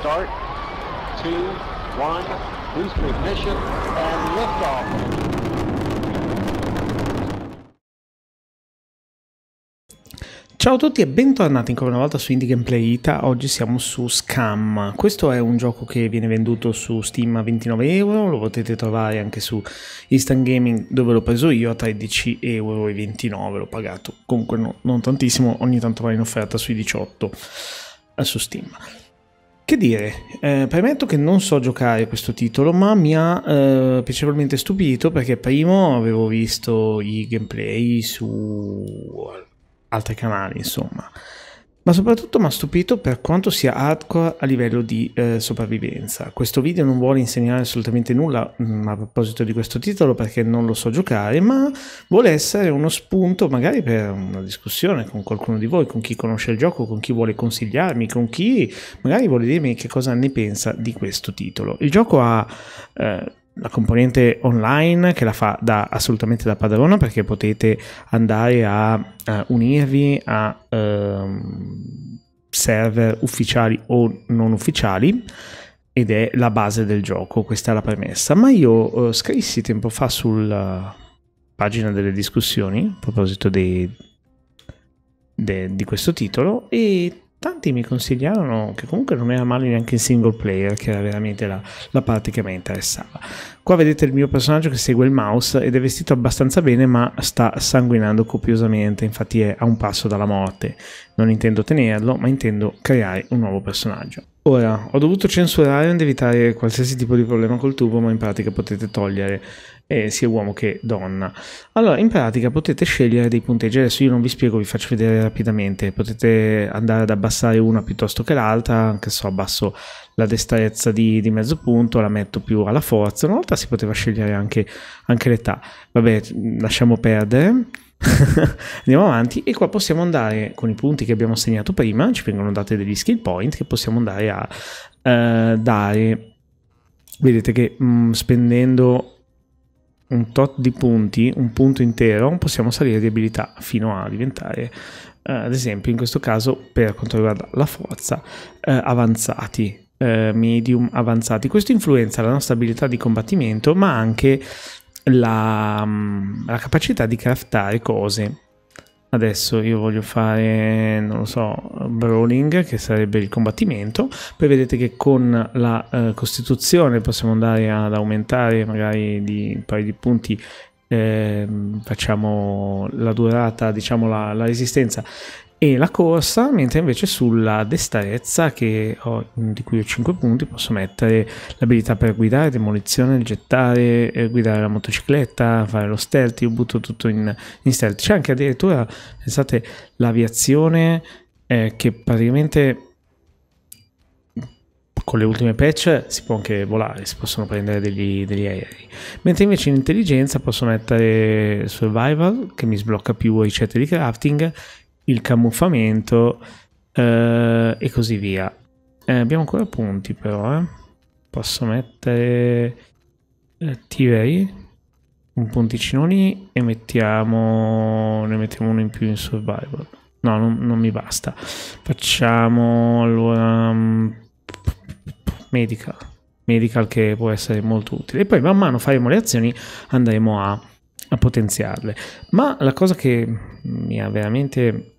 start, two, one, boost ignition, and liftoff. Ciao a tutti e bentornati ancora una volta su Indie Gameplay Ita, oggi siamo su Scam, questo è un gioco che viene venduto su Steam a 29 euro, lo potete trovare anche su Instant Gaming dove l'ho preso io a 13,29 euro, l'ho pagato comunque no, non tantissimo, ogni tanto va in offerta sui 18 eh, su Steam. Che dire, eh, premetto che non so giocare questo titolo, ma mi ha eh, piacevolmente stupito perché prima avevo visto i gameplay su altri canali, insomma. Ma soprattutto mi ha stupito per quanto sia hardcore a livello di eh, sopravvivenza. Questo video non vuole insegnare assolutamente nulla mh, mm, a proposito di questo titolo perché non lo so giocare, ma vuole essere uno spunto magari per una discussione con qualcuno di voi, con chi conosce il gioco, con chi vuole consigliarmi, con chi magari vuole dirmi che cosa ne pensa di questo titolo. Il gioco ha... Eh, la componente online che la fa da, assolutamente da padrona perché potete andare a, a unirvi a um, server ufficiali o non ufficiali ed è la base del gioco, questa è la premessa. Ma io uh, scrissi tempo fa sulla eh, pagina delle discussioni a proposito dei, de, di questo titolo e tanti mi consigliarono che comunque non era male neanche in single player, che era veramente la, la, parte che mi interessava. Qua vedete il mio personaggio che segue il mouse ed è vestito abbastanza bene ma sta sanguinando copiosamente, infatti è a un passo dalla morte. Non intendo tenerlo, ma intendo creare un nuovo personaggio. Ora, ho dovuto censurare ed evitare qualsiasi tipo di problema col tubo, ma in pratica potete togliere eh, sia uomo che donna. Allora, in pratica potete scegliere dei punteggi. Adesso io non vi spiego, vi faccio vedere rapidamente. Potete andare ad abbassare una piuttosto che l'altra, anche se abbasso la destrezza di, di, mezzo punto, la metto più alla forza. Una volta si poteva scegliere anche, anche l'età. Vabbè, lasciamo perdere. andiamo avanti e qua possiamo andare con i punti che abbiamo segnato prima ci vengono date degli skill point che possiamo andare a eh, dare vedete che mh, mm, spendendo un tot di punti, un punto intero, possiamo salire di abilità fino a diventare, eh, ad esempio, in questo caso, per quanto riguarda la forza, eh, avanzati, eh, medium avanzati. Questo influenza la nostra abilità di combattimento, ma anche la, mm, la capacità di craftare cose Adesso io voglio fare, non lo so, brawling, che sarebbe il combattimento. Poi vedete che con la eh, costituzione possiamo andare ad aumentare magari di un paio di punti eh, facciamo la durata, diciamo la, la, resistenza e la corsa, mentre invece sulla destrezza ho, di cui ho 5 punti posso mettere l'abilità per guidare, demolizione, gettare, eh, guidare la motocicletta, fare lo stealth, io butto tutto in, in stealth. C'è anche addirittura, pensate, l'aviazione eh, che praticamente con le ultime patch si può anche volare, si possono prendere degli, degli, aerei. Mentre invece in intelligenza posso mettere survival che mi sblocca più ricette di crafting il camuffamento eh, e così via. Eh, abbiamo ancora punti però, eh. Posso mettere eh, un punticino lì e mettiamo, ne mettiamo uno in più in survival. No, non, non mi basta. Facciamo allora um, medical. Medical che può essere molto utile. E poi man mano faremo le azioni, andremo a a potenziarle. Ma la cosa che mi ha veramente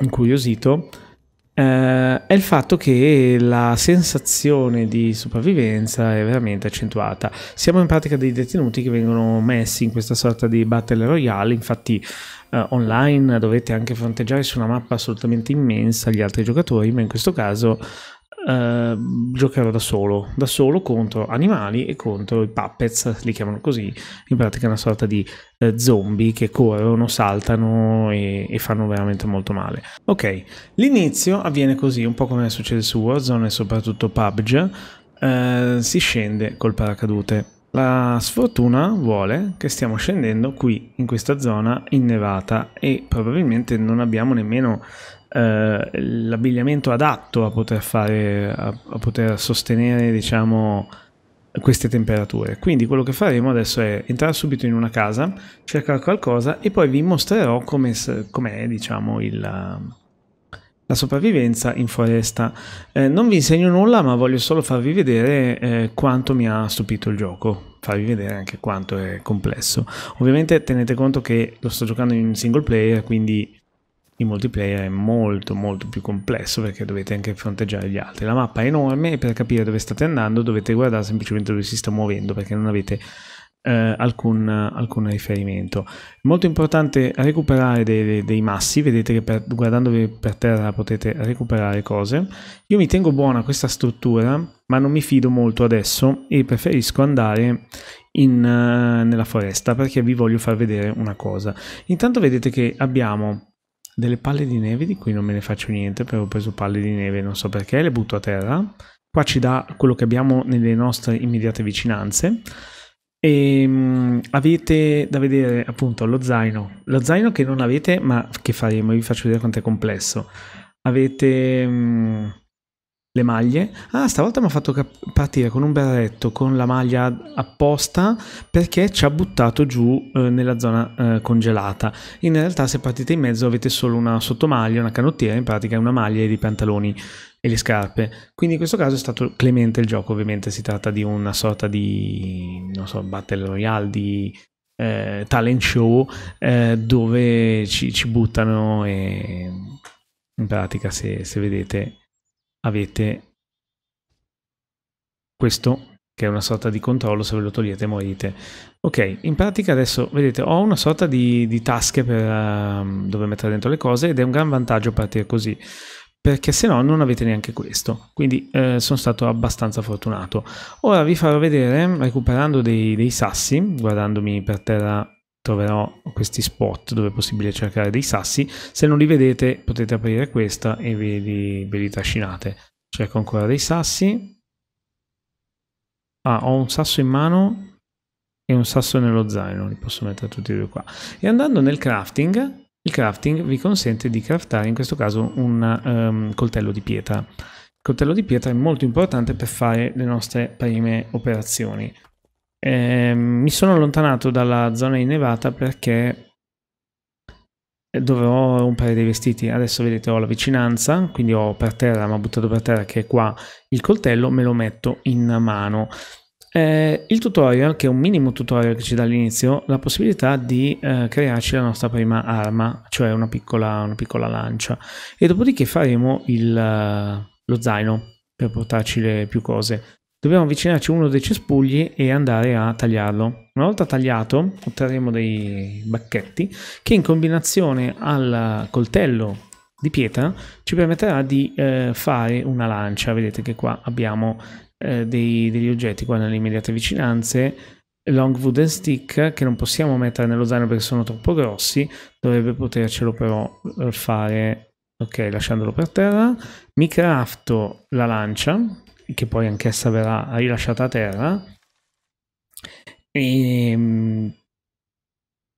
incuriosito eh, è il fatto che la sensazione di sopravvivenza è veramente accentuata. Siamo in pratica dei detenuti che vengono messi in questa sorta di battle royale, infatti eh, online dovete anche fronteggiare su una mappa assolutamente immensa gli altri giocatori, ma in questo caso Ehm, giocherò da solo, da solo contro animali e contro i puppets, li chiamano così, in pratica è una sorta di eh, zombie che corrono, saltano e, e, fanno veramente molto male. Ok, l'inizio avviene così, un po' come succede su Warzone e soprattutto PUBG, uh, ehm, si scende col paracadute. La sfortuna vuole che stiamo scendendo qui in questa zona innevata e probabilmente non abbiamo nemmeno eh, l'abbigliamento adatto a poter fare, a, a poter sostenere, diciamo, queste temperature. Quindi quello che faremo adesso è entrare subito in una casa, cercare qualcosa e poi vi mostrerò come com'è diciamo, il, la sopravvivenza in foresta. Eh, non vi insegno nulla, ma voglio solo farvi vedere eh, quanto mi ha stupito il gioco farvi vedere anche quanto è complesso ovviamente tenete conto che lo sto giocando in single player quindi in multiplayer è molto molto più complesso perché dovete anche fronteggiare gli altri. La mappa è enorme e per capire dove state andando dovete guardare semplicemente dove si sta muovendo perché non avete eh, alcun, alcun, riferimento. Molto importante recuperare dei, dei, massi, vedete che per, guardandovi per terra potete recuperare cose. Io mi tengo buona questa struttura ma non mi fido molto adesso e preferisco andare in, eh, nella foresta perché vi voglio far vedere una cosa. Intanto vedete che abbiamo delle palle di neve di cui non me ne faccio niente perché ho preso palle di neve non so perché le butto a terra qua ci dà quello che abbiamo nelle nostre immediate vicinanze e ehm, avete da vedere appunto lo zaino lo zaino che non avete ma che faremo vi faccio vedere quanto è complesso avete um, le maglie. Ah, stavolta mi ha fatto partire con un berretto, con la maglia apposta, perché ci ha buttato giù eh, nella zona eh, congelata. In realtà se partite in mezzo avete solo una sottomaglia, una canottiera, in pratica una maglia e dei pantaloni e le scarpe. Quindi in questo caso è stato clemente il gioco, ovviamente si tratta di una sorta di, non so, battle royale, di eh, talent show, eh, dove ci, ci buttano e... In pratica, se, se vedete, avete questo che è una sorta di controllo, se ve lo togliete morite. Ok, in pratica adesso vedete ho una sorta di, di tasche per, uh, dove mettere dentro le cose ed è un gran vantaggio partire così perché se no non avete neanche questo quindi eh, sono stato abbastanza fortunato ora vi farò vedere recuperando dei, dei sassi guardandomi per terra troverò questi spot dove è possibile cercare dei sassi. Se non li vedete potete aprire questa e ve li, ve li trascinate. Cerco ancora dei sassi. Ah, ho un sasso in mano e un sasso nello zaino, li posso mettere tutti e due qua. E andando nel crafting, il crafting vi consente di craftare in questo caso un um, coltello di pietra. Il coltello di pietra è molto importante per fare le nostre prime operazioni. Eh, mi sono allontanato dalla zona innevata perché dovevo un paio di vestiti. Adesso vedete ho la vicinanza, quindi ho per terra, ma buttato per terra che è qua il coltello, me lo metto in mano. Eh, il tutorial, che è un minimo tutorial che ci dà all'inizio, la possibilità di eh, crearci la nostra prima arma, cioè una piccola, una piccola lancia. E dopodiché faremo il, eh, lo zaino per portarci le più cose dobbiamo avvicinarci a uno dei cespugli e andare a tagliarlo. Una volta tagliato otterremo dei bacchetti che in combinazione al coltello di pietra ci permetterà di eh, fare una lancia. Vedete che qua abbiamo eh, dei, degli oggetti qua nelle immediate vicinanze. Long Wooden Stick che non possiamo mettere nello zaino perché sono troppo grossi, dovrebbe potercelo però eh, fare, ok, lasciandolo per terra. Mi crafto la lancia che poi anch'essa verrà rilasciata a terra e ehm,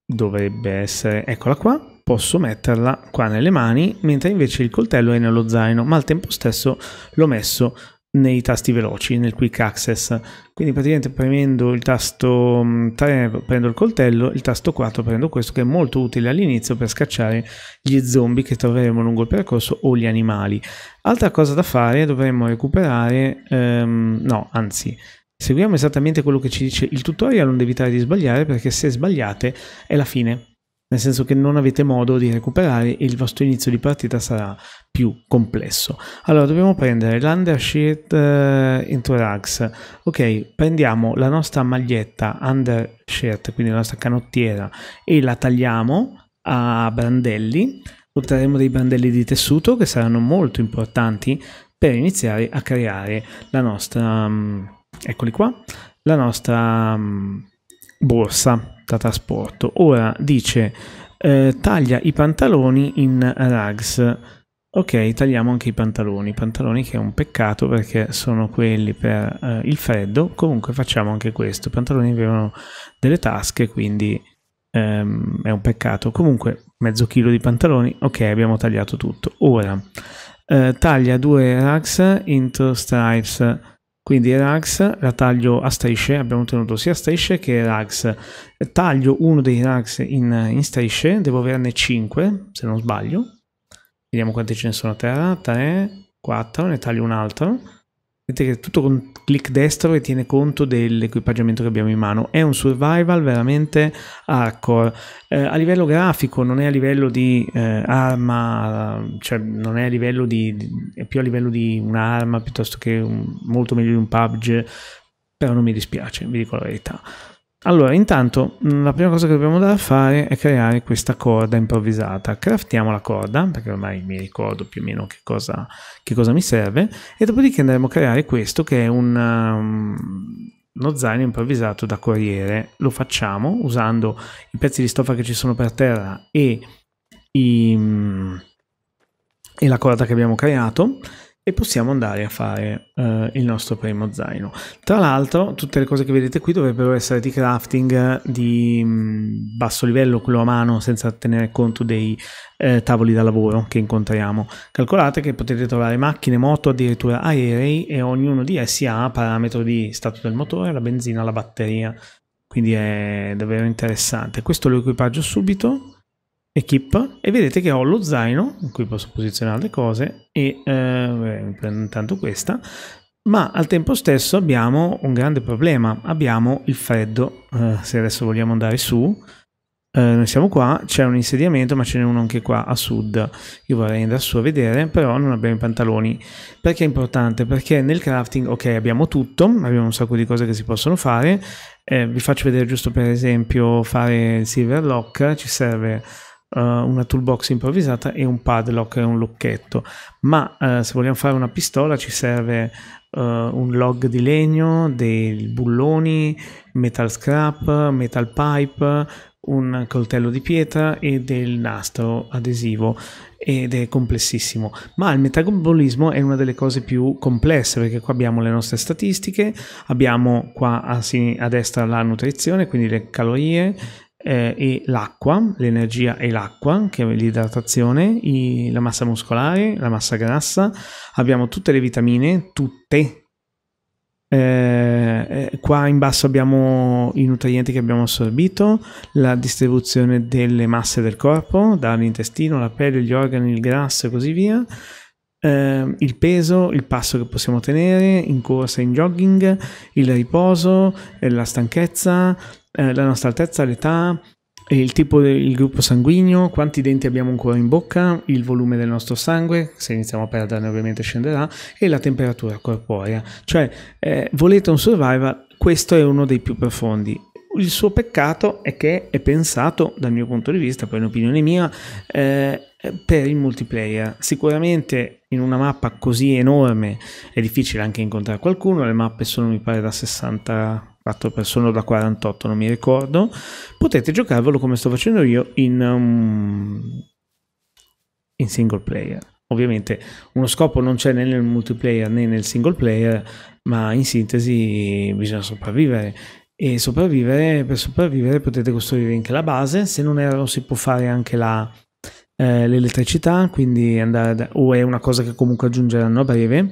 dovrebbe essere eccola qua posso metterla qua nelle mani mentre invece il coltello è nello zaino ma al tempo stesso l'ho messo nei tasti veloci, nel quick access. Quindi praticamente premendo il tasto 3 mm, prendo il coltello, il tasto 4 prendo questo che è molto utile all'inizio per scacciare gli zombie che troveremo lungo il percorso o gli animali. Altra cosa da fare, dovremmo recuperare, um, no anzi, seguiamo esattamente quello che ci dice il tutorial, non evitare di sbagliare perché se sbagliate è la fine nel senso che non avete modo di recuperare e il vostro inizio di partita sarà più complesso. Allora dobbiamo prendere l'undershirt uh, eh, Interax, ok prendiamo la nostra maglietta undershirt, quindi la nostra canottiera e la tagliamo a brandelli, otterremo dei brandelli di tessuto che saranno molto importanti per iniziare a creare la nostra, um, eccoli qua, la nostra um, borsa trasporto. Ora dice eh, taglia i pantaloni in rags. Ok, tagliamo anche i pantaloni, pantaloni che è un peccato perché sono quelli per eh, il freddo, comunque facciamo anche questo, i pantaloni avevano delle tasche quindi ehm, è un peccato, comunque mezzo chilo di pantaloni, ok abbiamo tagliato tutto, ora eh, taglia due rags into stripes quindi rags la taglio a strisce, abbiamo ottenuto sia strisce che rags. Taglio uno dei rags in, in, strisce, devo averne 5 se non sbaglio. Vediamo quanti ce ne sono a terra, 3, 4, ne taglio un altro Vedete che tutto con clic destro e tiene conto dell'equipaggiamento che abbiamo in mano. È un survival veramente hardcore. Eh, a livello grafico non è a livello di eh, arma, cioè non è a livello di, di, è più a livello di un'arma piuttosto che un, molto meglio di un PUBG, però non mi dispiace, vi dico la verità. Allora, intanto mm, la prima cosa che dobbiamo andare a fare è creare questa corda improvvisata. Craftiamo la corda, perché ormai mi ricordo più o meno che cosa, che cosa mi serve, e dopodiché andremo a creare questo che è un, um, uno zaino improvvisato da corriere. Lo facciamo usando i pezzi di stoffa che ci sono per terra e, i, um, e la corda che abbiamo creato e possiamo andare a fare eh, il nostro primo zaino. Tra l'altro tutte le cose che vedete qui dovrebbero essere di crafting di mh, mm, basso livello, quello a mano, senza tenere conto dei eh, tavoli da lavoro che incontriamo. Calcolate che potete trovare macchine, moto, addirittura aerei e ognuno di essi ha parametro di stato del motore, la benzina, la batteria. Quindi è davvero interessante. Questo lo equipaggio subito Equip e vedete che ho lo zaino in cui posso posizionare le cose e eh, intanto questa ma al tempo stesso abbiamo un grande problema abbiamo il freddo eh, se adesso vogliamo andare su eh, noi siamo qua c'è un insediamento ma ce n'è uno anche qua a sud io vorrei andare su a vedere però non abbiamo i pantaloni perché è importante perché nel crafting ok abbiamo tutto abbiamo un sacco di cose che si possono fare eh, vi faccio vedere giusto per esempio fare il silver lock ci serve uh, una toolbox improvvisata e un padlock e un lucchetto. Ma uh, se vogliamo fare una pistola ci serve uh, un log di legno, dei bulloni, metal scrap, metal pipe, un coltello di pietra e del nastro adesivo ed è complessissimo. Ma il metabolismo è una delle cose più complesse perché qua abbiamo le nostre statistiche, abbiamo qua a, a destra la nutrizione, quindi le calorie, eh, e l'acqua, l'energia e l'acqua, che è l'idratazione, i, la massa muscolare, la massa grassa, abbiamo tutte le vitamine, tutte. Eh, eh, qua in basso abbiamo i nutrienti che abbiamo assorbito, la distribuzione delle masse del corpo, dall'intestino, la pelle, gli organi, il grasso e così via eh, il peso, il passo che possiamo tenere in corsa, in jogging, il riposo, eh, la stanchezza, eh, la nostra altezza, l'età, il tipo del gruppo sanguigno, quanti denti abbiamo ancora in bocca, il volume del nostro sangue, se iniziamo a perderne ovviamente scenderà, e la temperatura corporea. Cioè, eh, volete un survival? Questo è uno dei più profondi. Il suo peccato è che è pensato, dal mio punto di vista, per un'opinione mia, eh, eh, per il multiplayer. Sicuramente in una mappa così enorme è difficile anche incontrare qualcuno, le mappe sono mi pare da 64 persone o da 48, non mi ricordo. Potete giocarvelo come sto facendo io in, um, in single player. Ovviamente uno scopo non c'è né nel multiplayer né nel single player, ma in sintesi bisogna sopravvivere e sopravvivere, per sopravvivere potete costruire anche la base, se non erro si può fare anche la eh, l'elettricità, quindi andare da, o è una cosa che comunque aggiungeranno a breve,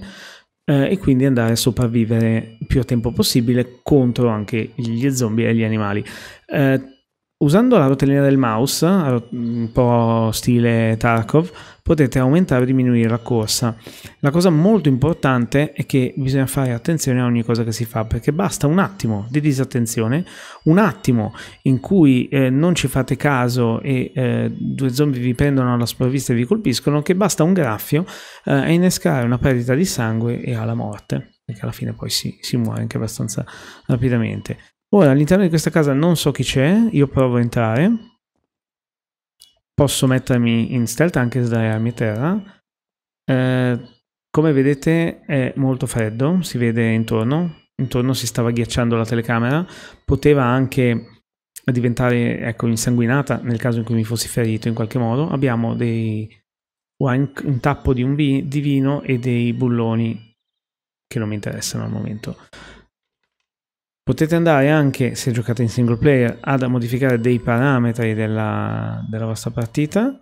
eh, e quindi andare a sopravvivere più a tempo possibile contro anche gli zombie e gli animali. Eh, usando la rotellina del mouse, un po' stile Tarkov, potete aumentare o diminuire la corsa. La cosa molto importante è che bisogna fare attenzione a ogni cosa che si fa perché basta un attimo di disattenzione, un attimo in cui eh, non ci fate caso e eh, due zombie vi prendono alla sprovvista e vi colpiscono che basta un graffio eh, a innescare una perdita di sangue e alla morte perché alla fine poi si, si muore anche abbastanza rapidamente. Ora all'interno di questa casa non so chi c'è, io provo a entrare posso mettermi in stealth anche sdraiarmi a terra. Eh, come vedete è molto freddo, si vede intorno, intorno si stava ghiacciando la telecamera, poteva anche diventare ecco, insanguinata nel caso in cui mi fossi ferito in qualche modo. Abbiamo dei, un tappo di, un vi, di vino e dei bulloni che non mi interessano al momento. Potete andare anche, se giocate in single player, ad modificare dei parametri della, della vostra partita.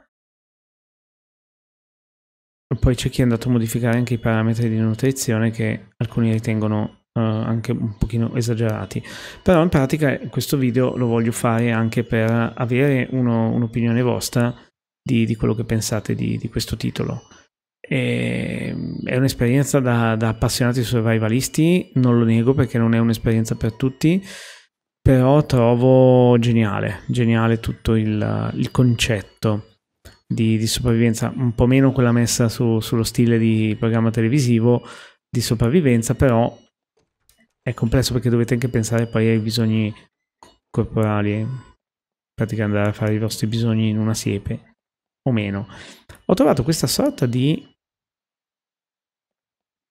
Poi c'è chi è andato a modificare anche i parametri di nutrizione che alcuni ritengono uh, anche un pochino esagerati. Però in pratica questo video lo voglio fare anche per avere un'opinione vostra di, di, quello che pensate di, di questo titolo. E ehm, è un'esperienza da, da appassionati survivalisti, non lo nego perché non è un'esperienza per tutti, però trovo geniale, geniale tutto il, il concetto di, di, sopravvivenza, un po' meno quella messa su, sullo stile di programma televisivo di sopravvivenza, però è complesso perché dovete anche pensare poi ai bisogni corporali, eh. praticamente andare a fare i vostri bisogni in una siepe o meno. Ho trovato questa sorta di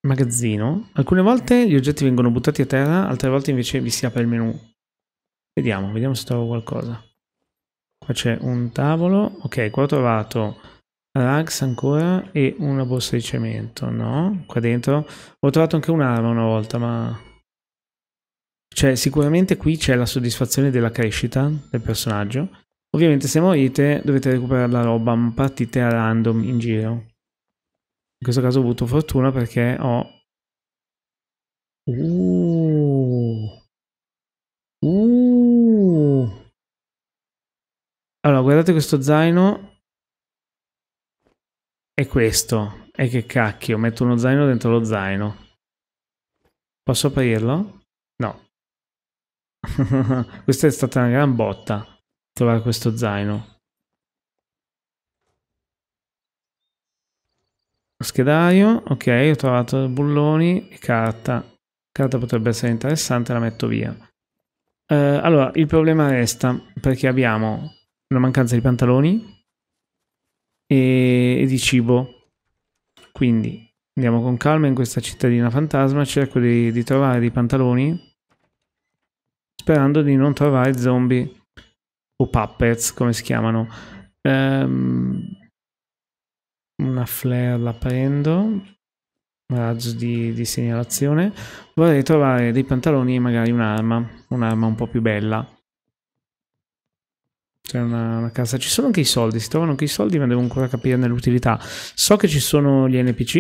magazzino. Alcune volte gli oggetti vengono buttati a terra, altre volte invece vi si apre il menu. Vediamo, vediamo se trovo qualcosa. Qua c'è un tavolo. Ok, qua ho trovato rags ancora e una borsa di cemento, no? Qua dentro ho trovato anche un'arma una volta, ma... Cioè, sicuramente qui c'è la soddisfazione della crescita del personaggio. Ovviamente se morite dovete recuperare la roba, partite a random in giro questo caso ho avuto fortuna perché ho... Uh. Uh. Allora, guardate questo zaino. È questo. E che cacchio, metto uno zaino dentro lo zaino. Posso aprirlo? No. Questa è stata una gran botta, trovare questo zaino. Schedario, ok, ho trovato bulloni e carta. Carta potrebbe essere interessante, la metto via. Eh, allora, il problema resta perché abbiamo una mancanza di pantaloni e, e di cibo. Quindi andiamo con calma in questa cittadina fantasma, cerco di, di trovare dei pantaloni sperando di non trovare zombie o puppets, come si chiamano. Ehm, una flare la prendo raggio di, di, segnalazione vorrei trovare dei pantaloni e magari un'arma un'arma un po' più bella c'è una, una casa ci sono anche i soldi si trovano anche i soldi ma devo ancora capirne l'utilità so che ci sono gli NPC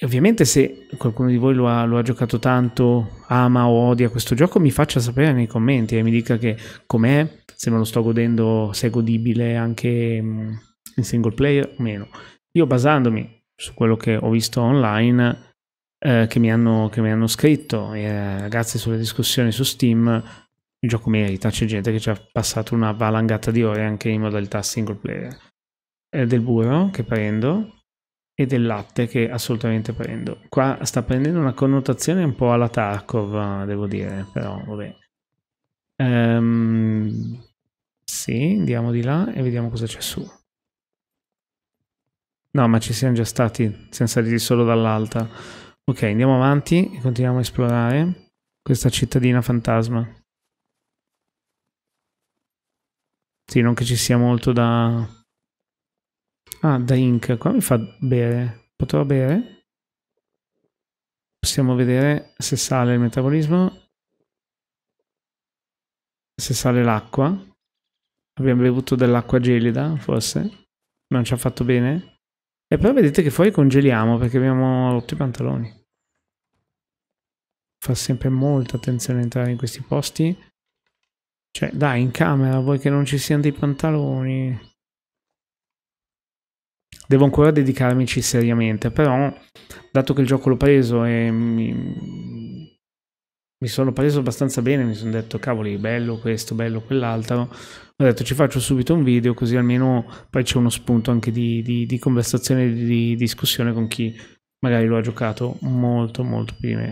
e ovviamente se qualcuno di voi lo ha, lo ha giocato tanto ama o odia questo gioco mi faccia sapere nei commenti e mi dica che com'è se me lo sto godendo se è godibile anche mm, in single player o meno. Io basandomi su quello che ho visto online, eh, che, mi hanno, che, mi hanno, scritto, eh, ragazzi sulle discussioni su Steam, il gioco merita, c'è gente che ci ha passato una valangata di ore anche in modalità single player. Eh, del burro che prendo e del latte che assolutamente prendo. Qua sta prendendo una connotazione un po' alla Tarkov, devo dire, però vabbè. Um, sì, andiamo di là e vediamo cosa c'è su. No, ma ci siamo già stati, senza saliti solo dall'alta. Ok, andiamo avanti e continuiamo a esplorare questa cittadina fantasma. Sì, non che ci sia molto da... Ah, da Inc. Qua mi fa bere. Potrò bere? Possiamo vedere se sale il metabolismo. Se sale l'acqua. Abbiamo bevuto dell'acqua gelida, forse. Non ci ha fatto bene. E poi vedete che fuori congeliamo perché abbiamo rotto i pantaloni. Fa sempre molta attenzione entrare in questi posti. Cioè, dai, in camera, vuoi che non ci siano dei pantaloni? Devo ancora dedicarmici seriamente, però, dato che il gioco l'ho preso e mi, mi sono preso abbastanza bene, mi sono detto cavoli, bello questo, bello quell'altro. Ho detto ci faccio subito un video così almeno poi c'è uno spunto anche di, di, di conversazione, di, di discussione con chi magari lo ha giocato molto molto prima.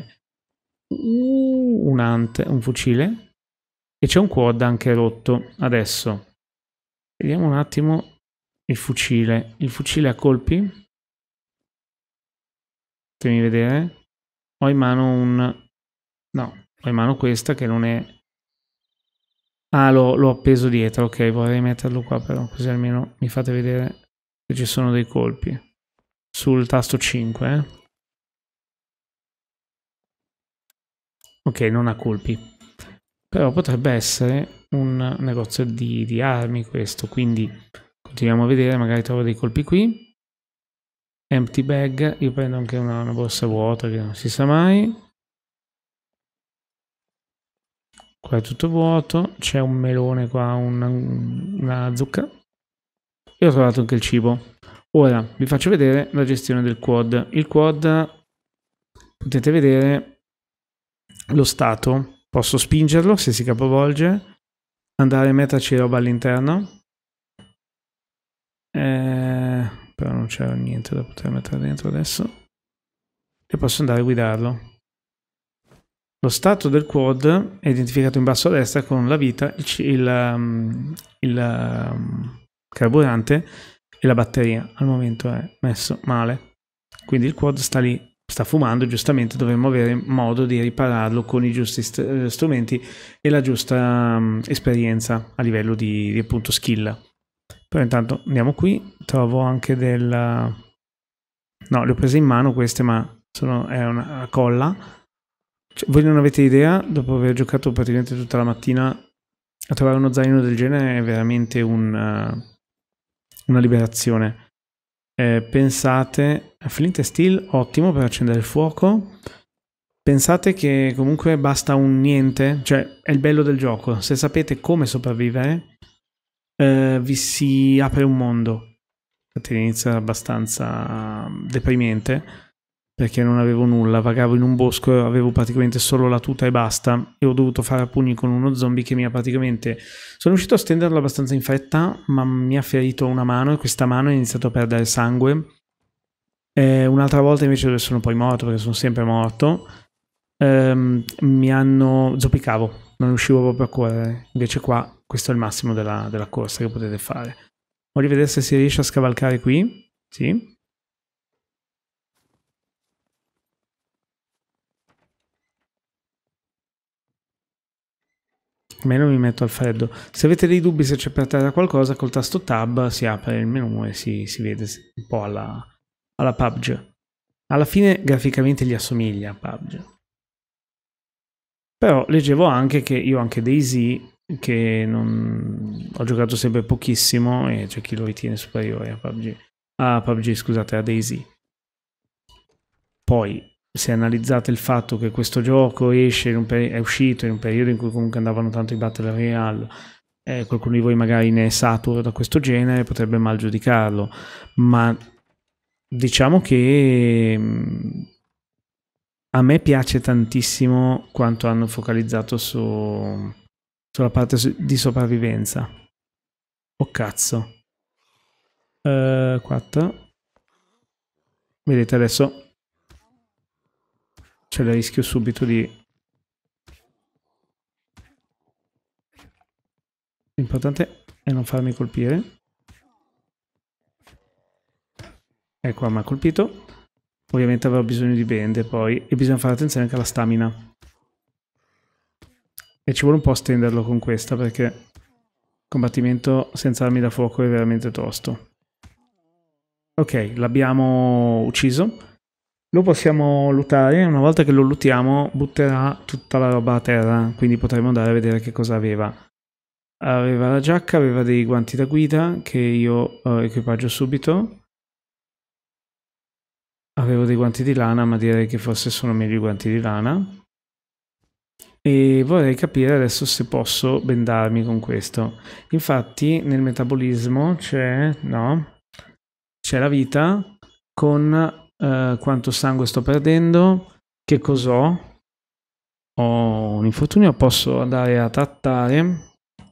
Un ante, un fucile e c'è un quad anche rotto adesso. Vediamo un attimo il fucile. Il fucile a colpi. Fatemi vedere. Ho in mano un No, ho in mano questa che non è... Ah, l'ho appeso dietro, ok, vorrei metterlo qua però, così almeno mi fate vedere se ci sono dei colpi. Sul tasto 5, eh. Ok, non ha colpi. Però potrebbe essere un negozio di, di armi questo, quindi continuiamo a vedere, magari trovo dei colpi qui. Empty bag, io prendo anche una, una borsa vuota che non si sa mai. Qua è tutto vuoto, c'è un melone qua, una, una zucca. E ho trovato anche il cibo. Ora vi faccio vedere la gestione del quad. Il quad, potete vedere lo stato. Posso spingerlo se si capovolge, andare a metterci roba all'interno. Eh, però non c'era niente da poter mettere dentro adesso. E posso andare a guidarlo. Lo stato del quad è identificato in basso a destra con la vita, il, il, um, il um, carburante e la batteria. Al momento è messo male. Quindi il quad sta lì, sta fumando, giustamente dovremmo avere modo di ripararlo con i giusti st eh, strumenti e la giusta um, esperienza a livello di, di appunto skill. Però intanto andiamo qui, trovo anche del... No, le ho prese in mano queste, ma sono, è una colla cioè, voi non avete idea, dopo aver giocato praticamente tutta la mattina, a trovare uno zaino del genere è veramente un, uh, una liberazione. Eh, pensate Flint e Steel, ottimo per accendere il fuoco. Pensate che comunque basta un niente, cioè è il bello del gioco. Se sapete come sopravvivere, eh, vi si apre un mondo. Infatti l'inizio inizia abbastanza mm, deprimente perché non avevo nulla, vagavo in un bosco, avevo praticamente solo la tuta e basta e ho dovuto fare a pugni con uno zombie che mi ha praticamente... Sono riuscito a stenderlo abbastanza in fretta, ma mi ha ferito una mano e questa mano ha iniziato a perdere sangue. Eh, un'altra volta invece dove sono poi morto, perché sono sempre morto, ehm, mi hanno... zoppicavo, non riuscivo proprio a correre. Invece qua questo è il massimo della, della corsa che potete fare. Voglio vedere se si riesce a scavalcare qui. Sì, meno mi metto al freddo. Se avete dei dubbi se c'è per terra qualcosa, col tasto tab si apre il menu e si, si vede un po' alla, alla PUBG. Alla fine graficamente gli assomiglia a PUBG. Però leggevo anche che io anche Daisy, che non... ho giocato sempre pochissimo, e c'è chi lo ritiene superiore a PUBG. A PUBG, scusate, a Daisy. Poi se analizzate il fatto che questo gioco esce è uscito in un periodo in cui comunque andavano tanto i Battle Royale, eh, qualcuno di voi magari ne è saturo da questo genere, potrebbe mal giudicarlo, ma diciamo che mm, a me piace tantissimo quanto hanno focalizzato su, sulla parte di sopravvivenza. Oh cazzo. Uh, eh, 4. Vedete adesso c'è la rischio subito di... L'importante è non farmi colpire. Ecco, mi ha colpito. Ovviamente avrò bisogno di bende poi. E bisogna fare attenzione anche alla stamina. E ci vuole un po' stenderlo con questa perché combattimento senza armi da fuoco è veramente tosto. Ok, l'abbiamo ucciso. Lo possiamo lutare, una volta che lo lutiamo butterà tutta la roba a terra, quindi potremo andare a vedere che cosa aveva. Aveva la giacca, aveva dei guanti da guida che io eh, equipaggio subito. Avevo dei guanti di lana, ma direi che forse sono meglio i guanti di lana. E vorrei capire adesso se posso bendarmi con questo. Infatti nel metabolismo c'è, no, c'è la vita con eh, quanto sangue sto perdendo, che cos'ho. Ho un infortunio, posso andare a trattare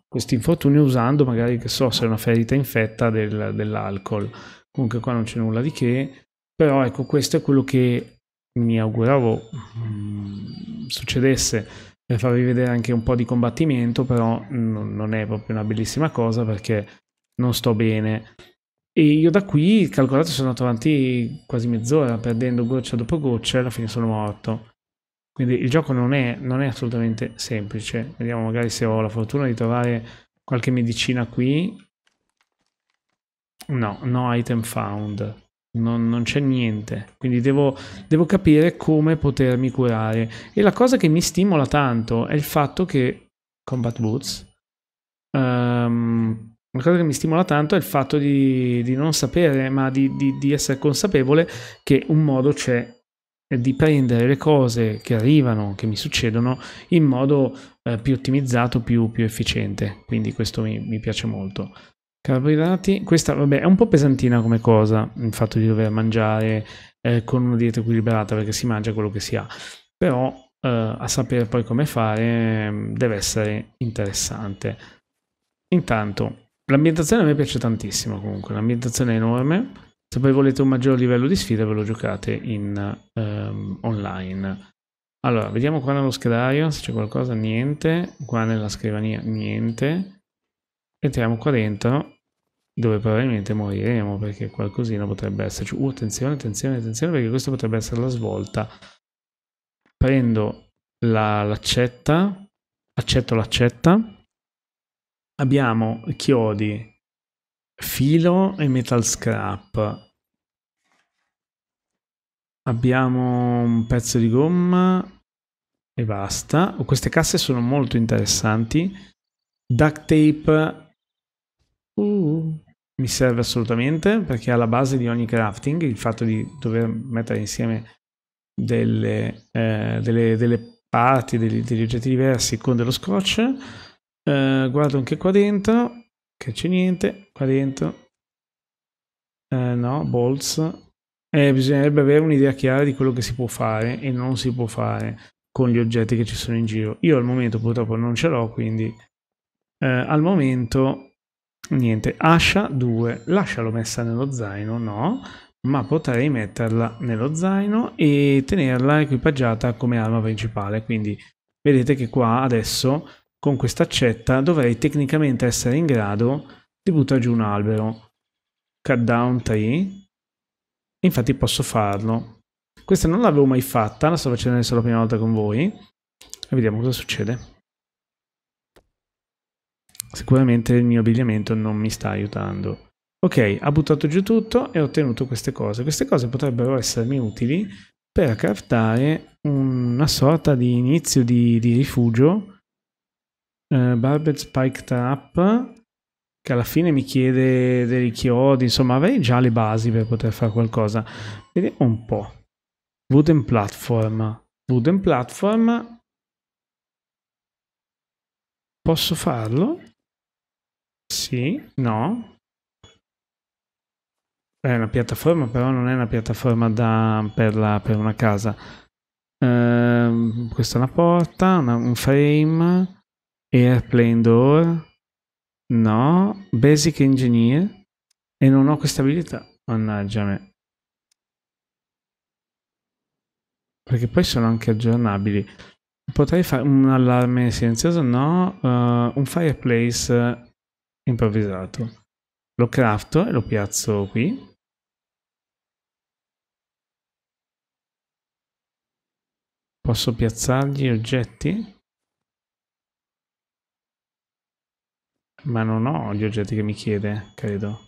questi infortuni usando magari, che so, se è una ferita infetta del, dell'alcol. Comunque qua non c'è nulla di che, però ecco, questo è quello che mi auguravo mh, mm, succedesse per farvi vedere anche un po' di combattimento, però non è proprio una bellissima cosa perché non sto bene e io da qui, calcolato, sono andato avanti quasi mezz'ora, perdendo goccia dopo goccia, e alla fine sono morto. Quindi il gioco non è, non è assolutamente semplice. Vediamo magari se ho la fortuna di trovare qualche medicina qui. No, no item found. Non, non c'è niente, quindi devo, devo, capire come potermi curare. E la cosa che mi stimola tanto è il fatto che Combat Boots uh, una cosa che mi stimola tanto è il fatto di, di non sapere, ma di, di, di essere consapevole che un modo c'è di prendere le cose che arrivano, che mi succedono, in modo eh, più ottimizzato, più, più, efficiente. Quindi questo mi, mi, piace molto. Carboidrati, questa vabbè, è un po' pesantina come cosa, il fatto di dover mangiare eh, con una dieta equilibrata, perché si mangia quello che si ha. Però eh, a sapere poi come fare mm, deve essere interessante. Intanto, L'ambientazione a me piace tantissimo comunque, l'ambientazione è enorme. Se poi volete un maggior livello di sfida ve lo giocate in um, online. Allora, vediamo qua nello schedario se c'è qualcosa, niente. Qua nella scrivania, niente. Entriamo qua dentro, dove probabilmente moriremo perché qualcosina potrebbe esserci. Uh, attenzione, attenzione, attenzione, perché questa potrebbe essere la svolta. Prendo la, l'accetta, accetto l'accetta abbiamo chiodi, filo e metal scrap. Abbiamo un pezzo di gomma e basta. Queste casse sono molto interessanti. Duct tape uh, mi serve assolutamente perché è alla base di ogni crafting il fatto di dover mettere insieme delle, eh, delle, delle parti, degli, degli oggetti diversi con dello scotch Uh, eh, guardo anche qua dentro, che c'è niente, qua dentro. Uh, no, bolts. Eh, bisognerebbe avere un'idea chiara di quello che si può fare e non si può fare con gli oggetti che ci sono in giro. Io al momento purtroppo non ce l'ho, quindi uh, al momento niente. Ascia 2, lascialo messa nello zaino, no, ma potrei metterla nello zaino e tenerla equipaggiata come arma principale. Quindi vedete che qua adesso con questa accetta dovrei tecnicamente essere in grado di buttare giù un albero. Cut down tree. Infatti posso farlo. Questa non l'avevo mai fatta, la sto facendo adesso la prima volta con voi. E vediamo cosa succede. Sicuramente il mio abbigliamento non mi sta aiutando. Ok, ha buttato giù tutto e ho ottenuto queste cose. Queste cose potrebbero essermi utili per craftare una sorta di inizio di, di rifugio uh, eh, Barbed Spike Trap che alla fine mi chiede dei chiodi, insomma avrei già le basi per poter fare qualcosa. Vediamo un po'. Wooden Platform. Wooden Platform. Posso farlo? Sì, no. È una piattaforma, però non è una piattaforma da, per, la, per una casa. Ehm, questa è una porta, una, un frame. Airplane Door. No. Basic Engineer. E non ho questa abilità. Mannaggia me. Perché poi sono anche aggiornabili. Potrei fare un allarme silenzioso? No. Uh, un fireplace improvvisato. Lo crafto e lo piazzo qui. Posso piazzargli oggetti? ma non ho gli oggetti che mi chiede, credo.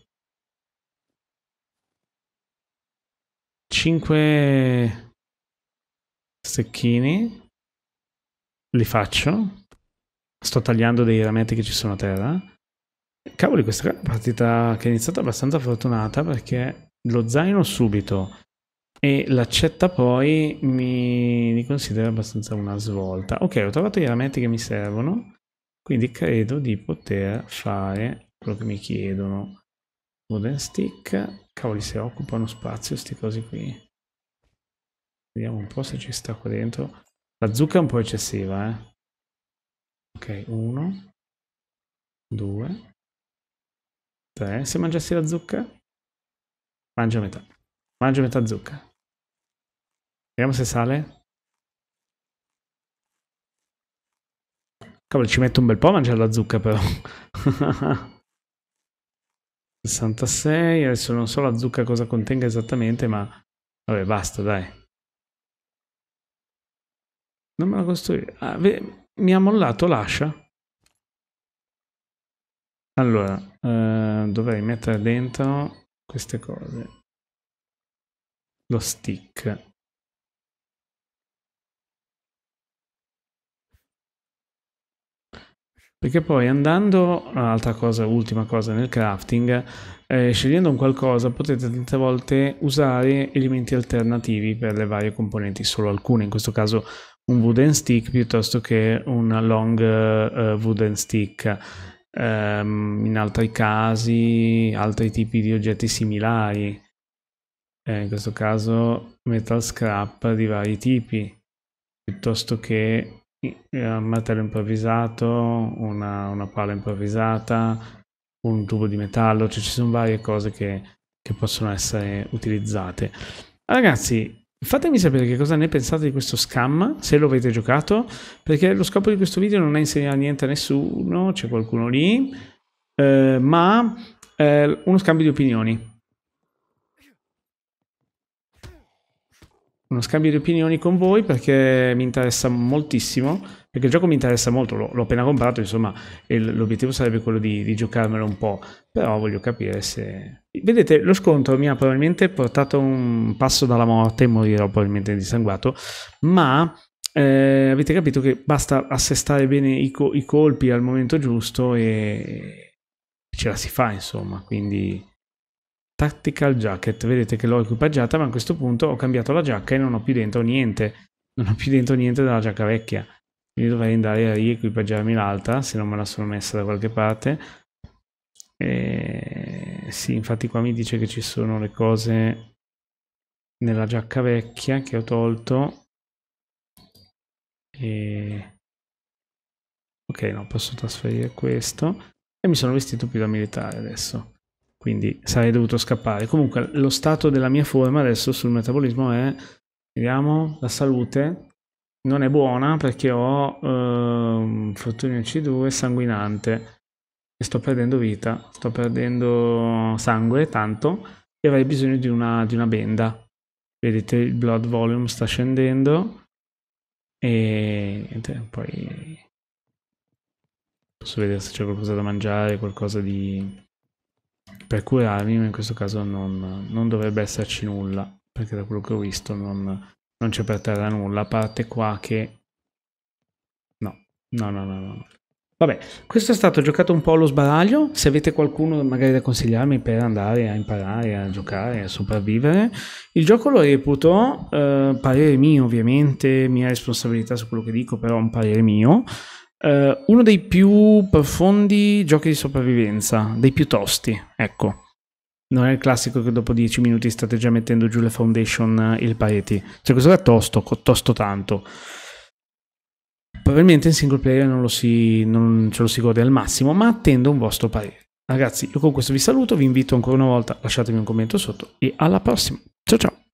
5 stecchini. Li faccio. Sto tagliando dei rametti che ci sono a terra. Cavoli, questa è una partita che è iniziata abbastanza fortunata perché lo zaino subito e l'accetta poi mi, mi considera abbastanza una svolta. Ok, ho trovato i rametti che mi servono quindi credo di poter fare quello che mi chiedono wooden stick cavoli se occupano spazio sti cosi qui vediamo un po' se ci sta qua dentro la zucca è un po' eccessiva eh ok uno due tre se mangiassi la zucca mangio metà mangio metà zucca vediamo se sale Cavolo, ci metto un bel po' a mangiare la zucca però. 66, adesso non so la zucca cosa contenga esattamente, ma... Vabbè, basta, dai. Non me la costruire. Ah, ve... Mi ha mollato l'ascia? Allora, eh, dovrei mettere dentro queste cose. Lo stick. Perché poi andando, altra cosa, ultima cosa nel crafting, eh, scegliendo un qualcosa potete tante volte usare elementi alternativi per le varie componenti, solo alcune, in questo caso un wooden stick piuttosto che un long uh, wooden stick. Um, in altri casi, altri tipi di oggetti similari, eh, in questo caso metal scrap di vari tipi, piuttosto che eh, un martello improvvisato, una, una, pala improvvisata, un tubo di metallo, cioè ci sono varie cose che, che possono essere utilizzate. Ragazzi, Fatemi sapere che cosa ne pensate di questo scam, se lo avete giocato, perché lo scopo di questo video non è insegnare niente a nessuno, c'è qualcuno lì, eh, ma eh, uno scambio di opinioni. uno scambio di opinioni con voi perché mi interessa moltissimo, perché il gioco mi interessa molto, l'ho appena comprato, insomma, l'obiettivo sarebbe quello di, di, giocarmelo un po', però voglio capire se... Vedete, lo scontro mi ha probabilmente portato un passo dalla morte, morirò probabilmente insanguato, ma eh, avete capito che basta assestare bene i, co i colpi al momento giusto e ce la si fa, insomma, quindi Tactical Jacket, vedete che l'ho equipaggiata, ma a questo punto ho cambiato la giacca e non ho più dentro niente, non ho più dentro niente della giacca vecchia. Quindi dovrei andare a riequipaggiarmi l'altra, se non me la sono messa da qualche parte. E... Sì, infatti qua mi dice che ci sono le cose nella giacca vecchia che ho tolto. E... Ok, no, posso trasferire questo. E mi sono vestito più da militare adesso quindi sarei dovuto scappare. Comunque lo stato della mia forma adesso sul metabolismo è, vediamo, la salute non è buona perché ho ehm, fortunio C2 sanguinante e sto perdendo vita, sto perdendo sangue tanto e avrei bisogno di una, di una benda. Vedete il blood volume sta scendendo e niente, poi posso vedere se c'è qualcosa da mangiare, qualcosa di per curarmi, ma in questo caso non, non, dovrebbe esserci nulla, perché da quello che ho visto non, non c'è per terra nulla, a parte qua che... No, no, no, no, no. Vabbè, questo è stato giocato un po' allo sbaraglio, se avete qualcuno magari da consigliarmi per andare a imparare a giocare, a sopravvivere, il gioco lo reputo, eh, parere mio ovviamente, mia responsabilità su quello che dico, però un parere mio, Uh, uno dei più profondi giochi di sopravvivenza, dei più tosti, ecco. Non è il classico che dopo 10 minuti state già mettendo giù le foundation eh, il pareti. Cioè questo è tosto, tosto tanto. Probabilmente in single player non, lo si, non ce lo si gode al massimo, ma attendo un vostro parere. Ragazzi, io con questo vi saluto, vi invito ancora una volta, lasciatemi un commento sotto e alla prossima. Ciao ciao!